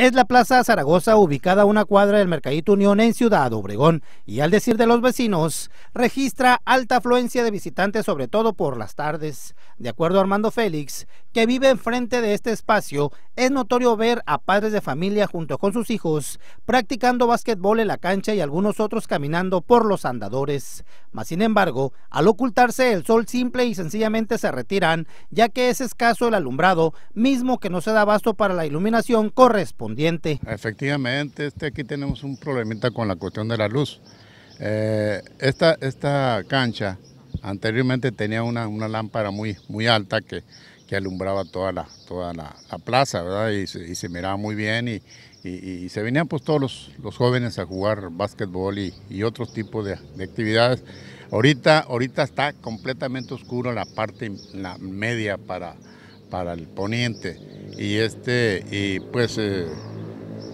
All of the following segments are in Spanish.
Es la Plaza Zaragoza ubicada a una cuadra del Mercadito Unión en Ciudad Obregón y al decir de los vecinos, registra alta afluencia de visitantes sobre todo por las tardes. De acuerdo a Armando Félix, que vive enfrente de este espacio, es notorio ver a padres de familia junto con sus hijos practicando básquetbol en la cancha y algunos otros caminando por los andadores. Mas sin embargo, al ocultarse el sol simple y sencillamente se retiran, ya que es escaso el alumbrado, mismo que no se da abasto para la iluminación correspondiente. Efectivamente, este, aquí tenemos un problemita con la cuestión de la luz. Eh, esta, esta cancha anteriormente tenía una, lámpara muy, muy alta que, que alumbraba toda la, toda la, plaza, ¿verdad? Y se, miraba muy bien y, y, se venían pues todos los, jóvenes a jugar básquetbol y, otros tipos de, actividades. Ahorita, ahorita está completamente oscuro la parte, la media para, para el poniente. Y este, y pues eh,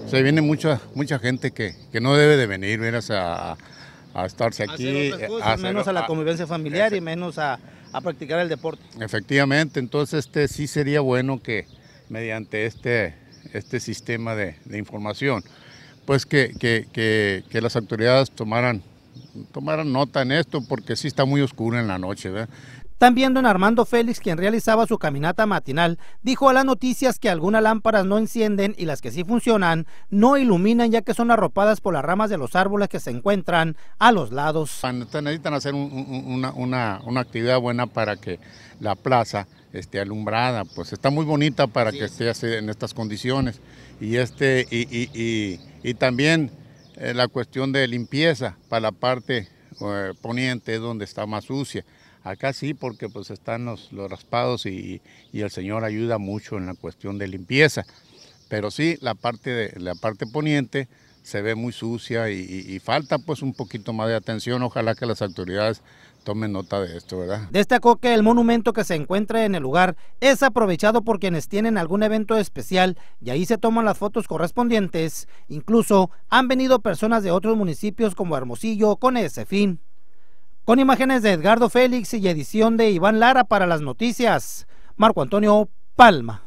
se viene mucha, mucha gente que, no debe de venir, miras, a, estarse aquí. menos a la convivencia familiar y menos a, practicar el deporte. Efectivamente, entonces este sí sería bueno que mediante este, este sistema de, información, pues que, las autoridades tomaran, tomaran nota en esto, porque sí está muy oscuro en la noche. También don Armando Félix, quien realizaba su caminata matinal, dijo a las noticias que algunas lámparas no encienden y las que sí funcionan no iluminan ya que son arropadas por las ramas de los árboles que se encuentran a los lados. Necesitan hacer una, actividad buena para que la plaza esté alumbrada, pues está muy bonita para que esté así en estas condiciones. Y, este, y, y, también eh, la cuestión de limpieza para la parte eh, poniente donde está más sucia. Acá sí, porque pues están los, raspados y, el Señor ayuda mucho en la cuestión de limpieza. Pero sí, la parte, la parte poniente se ve muy sucia y, falta pues un poquito más de atención. Ojalá que las autoridades tomen nota de esto, ¿verdad? Destacó que el monumento que se encuentra en el lugar es aprovechado por quienes tienen algún evento especial y ahí se toman las fotos correspondientes. Incluso han venido personas de otros municipios como Hermosillo con ese fin. Con imágenes de Edgardo Félix y edición de Iván Lara para las noticias, Marco Antonio Palma.